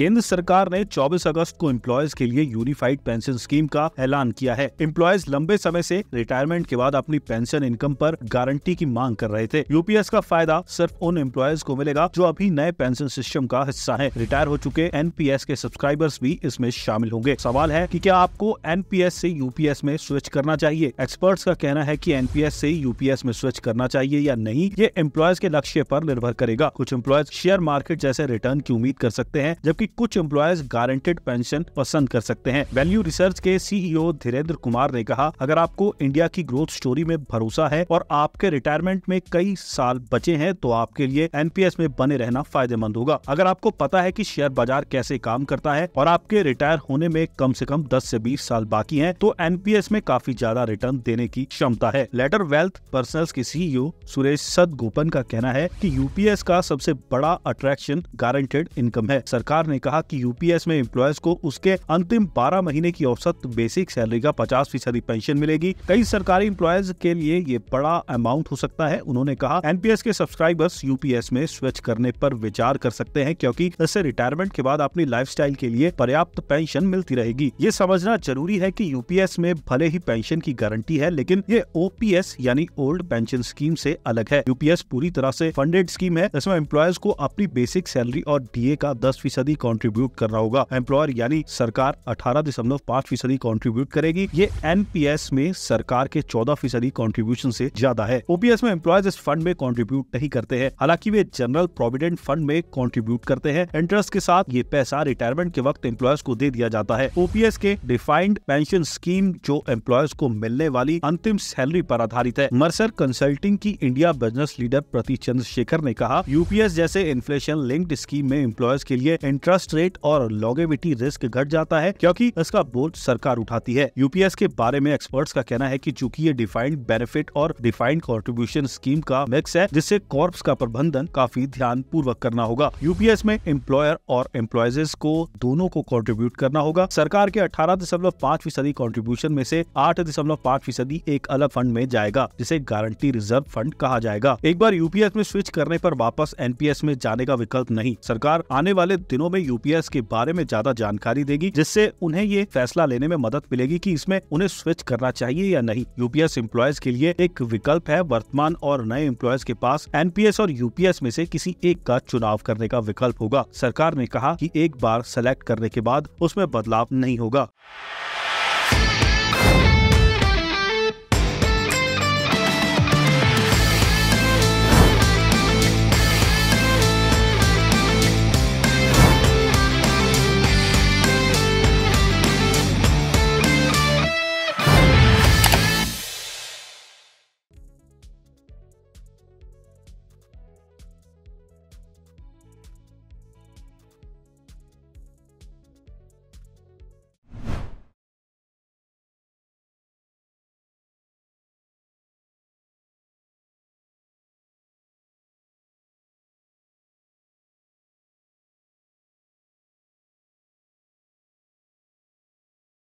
केंद्र सरकार ने 24 अगस्त को इम्प्लॉयज के लिए यूनिफाइड पेंशन स्कीम का ऐलान किया है इम्प्लॉयज लंबे समय से रिटायरमेंट के बाद अपनी पेंशन इनकम पर गारंटी की मांग कर रहे थे यूपीएस का फायदा सिर्फ उन एम्प्लॉयज को मिलेगा जो अभी नए पेंशन सिस्टम का हिस्सा है रिटायर हो चुके एन के सब्सक्राइबर्स भी इसमें शामिल होंगे सवाल है की क्या आपको एन पी यूपीएस में स्विच करना चाहिए एक्सपर्ट्स का कहना है की एन पी यूपीएस में स्विच करना चाहिए या नहीं ये एम्प्लॉयज के लक्ष्य पर निर्भर करेगा कुछ एम्प्लॉयज शेयर मार्केट जैसे रिटर्न की उम्मीद कर सकते हैं जबकि कुछ एम्प्लॉयज गारंटेड पेंशन पसंद कर सकते हैं वैल्यू रिसर्च के सीईओ e धीरेन्द्र कुमार ने कहा अगर आपको इंडिया की ग्रोथ स्टोरी में भरोसा है और आपके रिटायरमेंट में कई साल बचे हैं तो आपके लिए एनपीएस में बने रहना फायदेमंद होगा अगर आपको पता है की शेयर बाजार कैसे काम करता है और आपके रिटायर होने में कम ऐसी कम दस ऐसी बीस साल बाकी है तो एनपीएस में काफी ज्यादा रिटर्न देने की क्षमता है लेटर वेल्थ पर्सनल के CEO e Suresh Sadagopan का कहना है कि यूपीएस का सबसे बड़ा अट्रैक्शन गारंटेड इनकम है सरकार ने कहा कि यूपीएस में एम्प्लॉयज को उसके अंतिम बारह महीने की औसत बेसिक सैलरी का पचास फीसदी पेंशन मिलेगी कई सरकारी एम्प्लॉयज के लिए ये बड़ा अमाउंट हो सकता है उन्होंने कहा एनपीएस के सब्सक्राइबर्स यूपीएस में स्विच करने पर विचार कर सकते हैं क्योंकि इससे रिटायरमेंट के बाद अपनी लाइफ के लिए पर्याप्त पेंशन मिलती रहेगी ये समझना जरूरी है की यूपीएस में भले ही पेंशन की गारंटी है लेकिन ये ओपीएस यानी ओल्ड पेंशन स्कीम से अलग है यूपीएस पूरी तरह से फंडेड स्कीम है इसमें एम्प्लॉयज को अपनी बेसिक सैलरी और डीए का दस फीसदी कॉन्ट्रीब्यूट करना होगा एम्प्लॉयर यानी सरकार अठारह दशमलव पाँच फीसदी कॉन्ट्रीब्यूट करेगी ये एनपीएस में सरकार के चौदह फीसदी कॉन्ट्रीब्यूशन से ज्यादा है ओपीएस में एम्प्लॉयज इस फंड में कॉन्ट्रीब्यूट नहीं करते हैं हालांकि वे जनरल प्रोविडेंट फंड में कॉन्ट्रीब्यूट करते हैं इंटरेस्ट के साथ ये पैसा रिटायरमेंट के वक्त एम्प्लॉयर्स को दे दिया जाता है ओपीएस के डिफाइंड पेंशन स्कीम जो एम्प्लॉयर्स को मिलने वाली अंतिम सैलरी पर आधारित है मर्सर कंसल्टिंग की India business leader Preeti Chandrasekhar ने कहा यूपीएस जैसे इन्फ्लेशन लिंक्ड स्कीम में एम्प्लॉयर्स के लिए इंटरेस्ट इंटरेस्ट रेट और लॉगेविटी रिस्क घट जाता है क्योंकि इसका बोझ सरकार उठाती है यूपीएस के बारे में एक्सपर्ट्स का कहना है की चूंकि ये डिफाइंड बेनिफिट और डिफाइंड कॉन्ट्रीब्यूशन स्कीम का मिक्स है जिससे कॉर्प्स का प्रबंधन काफी ध्यान पूर्वक करना होगा यूपीएस में एम्प्लॉयर और एम्प्लॉयजेस को दोनों को कॉन्ट्रीब्यूट करना होगा सरकार के अठारह दशमलव पाँच फीसदी कॉन्ट्रीब्यूशन में से आठ दशमलव पाँच फीसदी एक अलग फंड में जाएगा जिसे गारंटी रिजर्व फंड कहा जाएगा एक बार यूपीएस में स्विच करने आरोप वापस एनपीएस में जाने का विकल्प नहीं सरकार आने वाले दिनों में हमें यूपीएस के बारे में ज्यादा जानकारी देगी जिससे उन्हें ये फैसला लेने में मदद मिलेगी की इसमें उन्हें स्विच करना चाहिए या नहीं यूपीएस एम्प्लॉयज के लिए एक विकल्प है वर्तमान और नए एम्प्लॉयज के पास एनपीएस और यूपीएस में से किसी एक का चुनाव करने का विकल्प होगा सरकार ने कहा कि एक बार सेलेक्ट करने के बाद उसमें बदलाव नहीं होगा